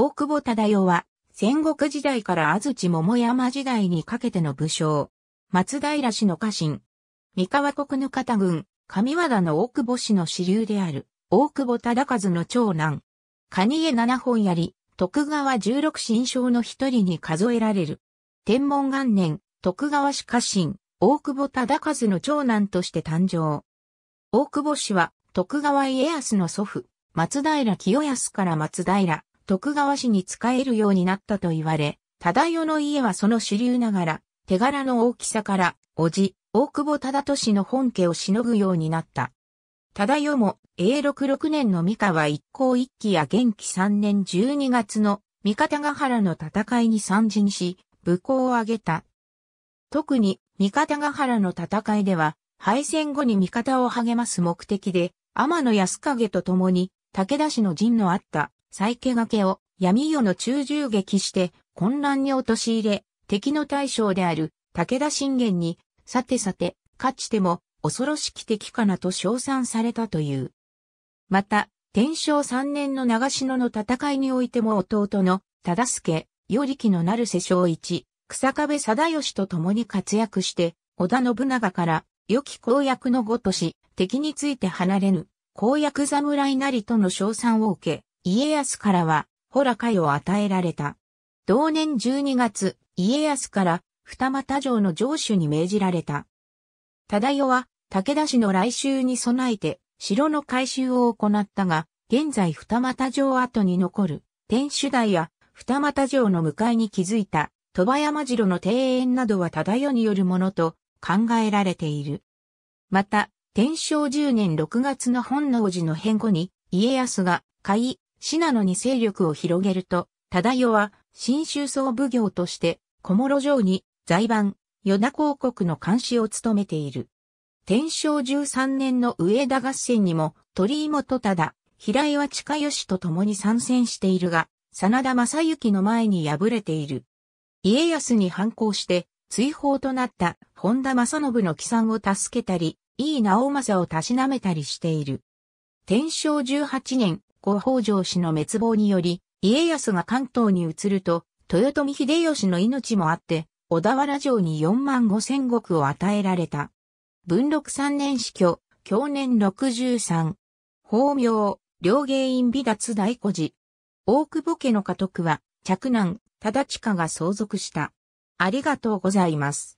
大久保忠世は、戦国時代から安土桃山時代にかけての武将。松平氏の家臣。三河国ぬ方軍、上和田の大久保氏の支流である、大久保忠和の長男。蟹江七本やり、徳川十六神将の一人に数えられる。天文元年、徳川氏家臣、大久保忠和の長男として誕生。大久保氏は、徳川家康の祖父、松平清康から松平、徳川氏に仕えるようになったと言われ、忠世の家はその主流ながら、手柄の大きさから、叔父、大久保忠俊の本家をしのぐようになった。忠世も、永禄6年の三河一向一揆や元気3年12月の三方ヶ原の戦いに参陣し、武功を挙げた。特に、三方ヶ原の戦いでは、敗戦後に味方を励ます目的で、天野安景と共に、武田氏の陣のあった再家がけを闇夜の中銃撃して混乱に陥れ、敵の大将である武田信玄に、さてさて、勝ちても恐ろしき敵かなと称賛されたという。また、天正三年の長篠の戦いにおいても弟の忠助、与力の成瀬正一、草壁貞義と共に活躍して、織田信長から良き公約のごとし、敵について離れぬ、公約侍なりとの称賛を受け、家康からは、ほら会を与えられた。同年12月、家康から二俣城の城主に命じられた。忠代は武田氏の来襲に備えて城の改修を行ったが、現在二俣城跡に残る天守台や二俣城の向かいに築いた鳥羽山城の庭園などは忠代によるものと考えられている。また、天正10年6月の本能寺の変後に家康が海シナノに勢力を広げると、忠代は、新州総奉行として、小諸城に、財番、与那公国の監視を務めている。天正13年の上田合戦にも、鳥居元忠、平井は近義と共に参戦しているが、真田正幸の前に敗れている。家康に反抗して、追放となった本田正信の帰参を助けたり、井伊直政をたしなめたりしている。天正18年、後北条氏の滅亡により、家康が関東に移ると、豊臣秀吉の命もあって、小田原城に4万5千石を与えられた。文禄三年死去、去年63。法名、両芸院美脱大古事。大久保家の家督は、嫡男、忠親が相続した。ありがとうございます。